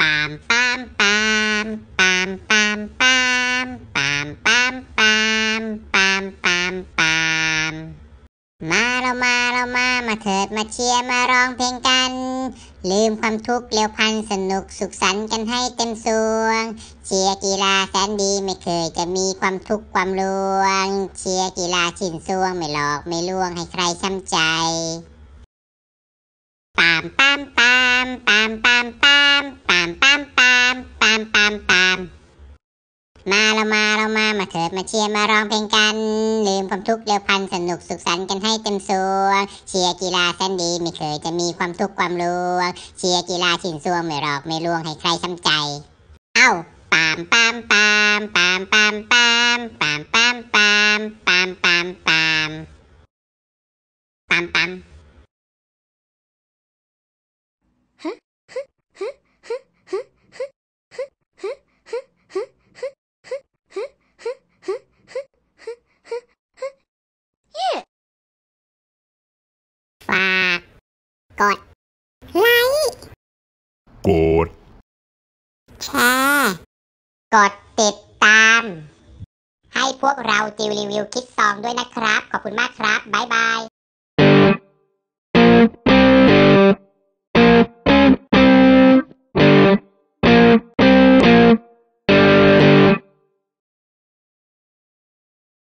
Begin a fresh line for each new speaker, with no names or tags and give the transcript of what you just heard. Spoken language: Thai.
ปามปามปามปามปามปามปามปามปามปามปามปามมาเรามาเรามามาเถิดมาเชียร์มาร้องเพลงกัน ลืมความทุกข์เร็วพันสนุกสุขสันต์กันให้เต็มสวง เชียร์กีฬาแสนดี ไม่เคยจะมีความทุกข์ความลวง เชียร์กีฬาชินสวงไม่หลอกไม่ลวงให้ใครช้ำใจปามปามปามปามมาเรามาเรามามาเถิด มาเชียร์มาร้องเพลงกันลืมความทุกข์เร็วพันสนุกสุขสันต์กันให้เต็มสวง เชียร์กีฬาแสนดีไม่เคยจะมีความทุกข์ความรวงเชียร์กีฬาชินสวงไม่หลอกไม่ลวงให้ใครช้ำใจเอ้าปามปาม ปามปามปามปามปามปามปามปามปามปามปา
มปาม
กด ไลค์
กด
แชร์ กดติดตาม ให้พวกเราจิวรีวิวคิดซองด้วยนะครับ ขอบคุณมากครับ บ๊ายบาย